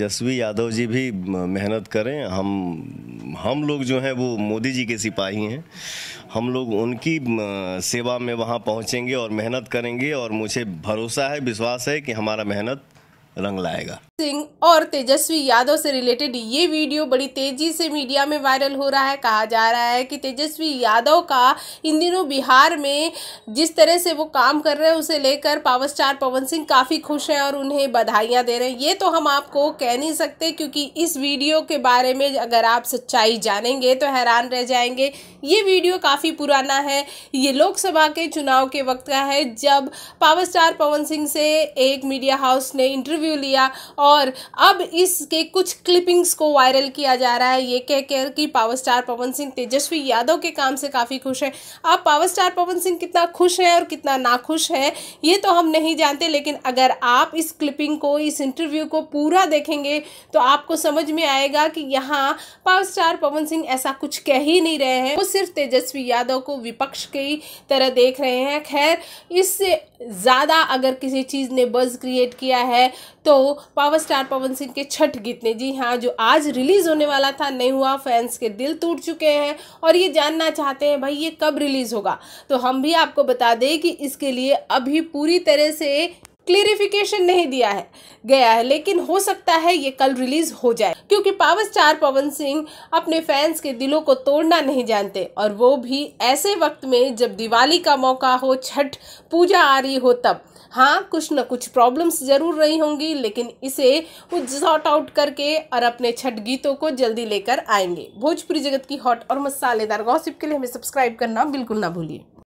तेजस्वी यादव जी भी मेहनत करें हम हम लोग जो हैं वो मोदी जी के सिपाही हैं हम लोग उनकी सेवा में वहाँ पहुँचेंगे और मेहनत करेंगे और मुझे भरोसा है विश्वास है कि हमारा मेहनत रंग लाएगा सिंह और तेजस्वी यादव से रिलेटेड ये वीडियो बड़ी तेजी से मीडिया में वायरल हो रहा है कहा जा रहा है कि तेजस्वी यादव का इन दिनों बिहार में जिस तरह से वो काम कर रहे हैं उसे लेकर पावर स्टार पवन सिंह काफ़ी खुश हैं और उन्हें बधाइयां दे रहे हैं ये तो हम आपको कह नहीं सकते क्योंकि इस वीडियो के बारे में अगर आप सच्चाई जानेंगे तो हैरान रह जाएंगे ये वीडियो काफ़ी पुराना है ये लोकसभा के चुनाव के वक्त का है जब पावर स्टार पवन सिंह से एक मीडिया हाउस ने इंटरव्यू इंटरव्यू लिया और अब इसके कुछ क्लिपिंग्स को वायरल किया जा रहा है ये कह कर कि पावर स्टार पवन सिंह तेजस्वी यादव के काम से काफ़ी खुश है आप पावर स्टार पवन सिंह कितना खुश हैं और कितना नाखुश है ये तो हम नहीं जानते लेकिन अगर आप इस क्लिपिंग को इस इंटरव्यू को पूरा देखेंगे तो आपको समझ में आएगा कि यहाँ पावर स्टार पवन सिंह ऐसा कुछ कह ही नहीं रहे हैं वो सिर्फ तेजस्वी यादव को विपक्ष की तरह देख रहे हैं खैर इससे ज़्यादा अगर किसी चीज़ ने बज़ क्रिएट किया है तो पावर स्टार पवन सिंह के छठ गीत ने जी हाँ जो आज रिलीज़ होने वाला था नहीं हुआ फैंस के दिल टूट चुके हैं और ये जानना चाहते हैं भाई ये कब रिलीज़ होगा तो हम भी आपको बता दें कि इसके लिए अभी पूरी तरह से क्लियरिफिकेशन नहीं दिया है गया है लेकिन हो सकता है ये कल रिलीज हो जाए क्योंकि पावर स्टार पवन सिंह अपने फैंस के दिलों को तोड़ना नहीं जानते और वो भी ऐसे वक्त में जब दिवाली का मौका हो छठ पूजा आ रही हो तब हाँ कुछ ना कुछ प्रॉब्लम्स ज़रूर रही होंगी लेकिन इसे सॉर्ट आउट करके और अपने छठ गीतों को जल्दी लेकर आएंगे भोजपुरी जगत की हॉट और मसालेदार गॉसिप के लिए हमें सब्सक्राइब करना बिल्कुल ना भूलिए